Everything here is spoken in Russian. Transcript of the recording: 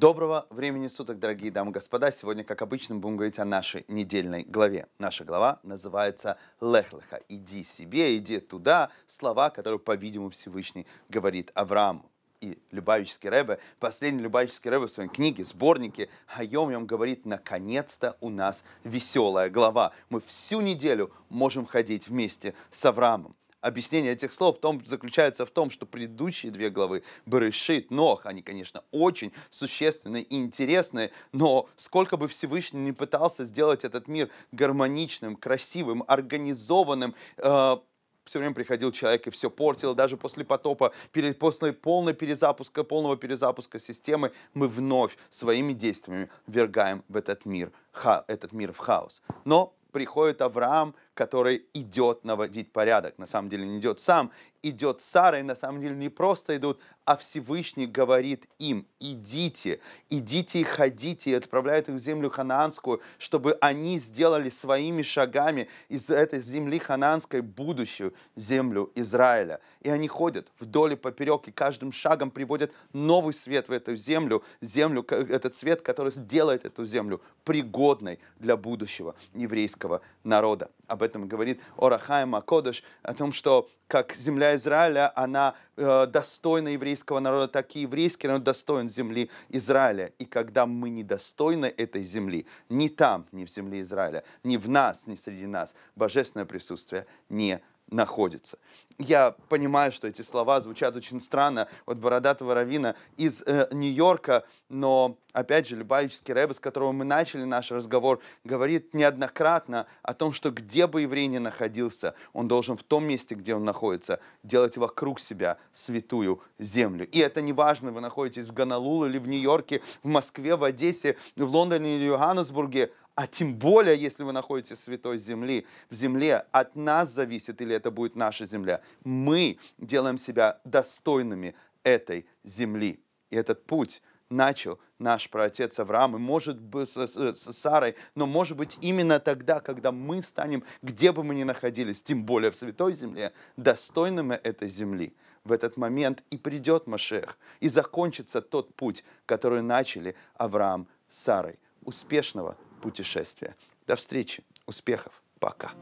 Доброго времени суток, дорогие дамы и господа. Сегодня, как обычно, будем говорить о нашей недельной главе. Наша глава называется «Лехлеха». «Иди себе, иди туда» — слова, которые, по-видимому, Всевышний говорит Аврааму. И Любавический Рэбе, последний Любавический Рэбе в своей книге, сборнике Хайом Йом говорит, наконец-то у нас веселая глава. Мы всю неделю можем ходить вместе с Авраамом. Объяснение этих слов в том, заключается в том, что предыдущие две главы Берешит, Нох, они, конечно, очень существенные и интересные, но сколько бы Всевышний не пытался сделать этот мир гармоничным, красивым, организованным, э, все время приходил человек и все портил. Даже после потопа, после полного перезапуска, полного перезапуска системы, мы вновь своими действиями вергаем в этот мир, ха, этот мир в хаос. Но приходит Авраам, который идет наводить порядок. На самом деле не идет сам идет Сара, и на самом деле не просто идут, а Всевышний говорит им, идите, идите и ходите, и отправляют их в землю ханаанскую, чтобы они сделали своими шагами из этой земли ханаанской будущую землю Израиля. И они ходят вдоль и поперек, и каждым шагом приводят новый свет в эту землю, землю, этот свет, который сделает эту землю пригодной для будущего еврейского народа. Об этом говорит Орахай Макодыш, о том, что как земля Израиля, она э, достойна еврейского народа, так и еврейский народ достоин земли Израиля. И когда мы недостойны этой земли, ни там, ни в земле Израиля, ни в нас, ни среди нас, божественное присутствие не находится. Я понимаю, что эти слова звучат очень странно от бородатого равина из э, Нью-Йорка, но, опять же, Любавический Рэбе, с которого мы начали наш разговор, говорит неоднократно о том, что где бы еврей ни находился, он должен в том месте, где он находится, делать вокруг себя святую землю. И это не важно, вы находитесь в Ганалуле или в Нью-Йорке, в Москве, в Одессе, в Лондоне или в Йоханнесбурге, а тем более, если вы находитесь в святой Земле, в земле от нас зависит, или это будет наша земля. Мы делаем себя достойными этой земли. И этот путь начал наш праотец Авраам, и может быть с, с Сарой, но может быть именно тогда, когда мы станем, где бы мы ни находились, тем более в Святой Земле, достойными этой земли, в этот момент и придет Машех, и закончится тот путь, который начали Авраам с Сарой. Успешного путешествия. До встречи, успехов, пока.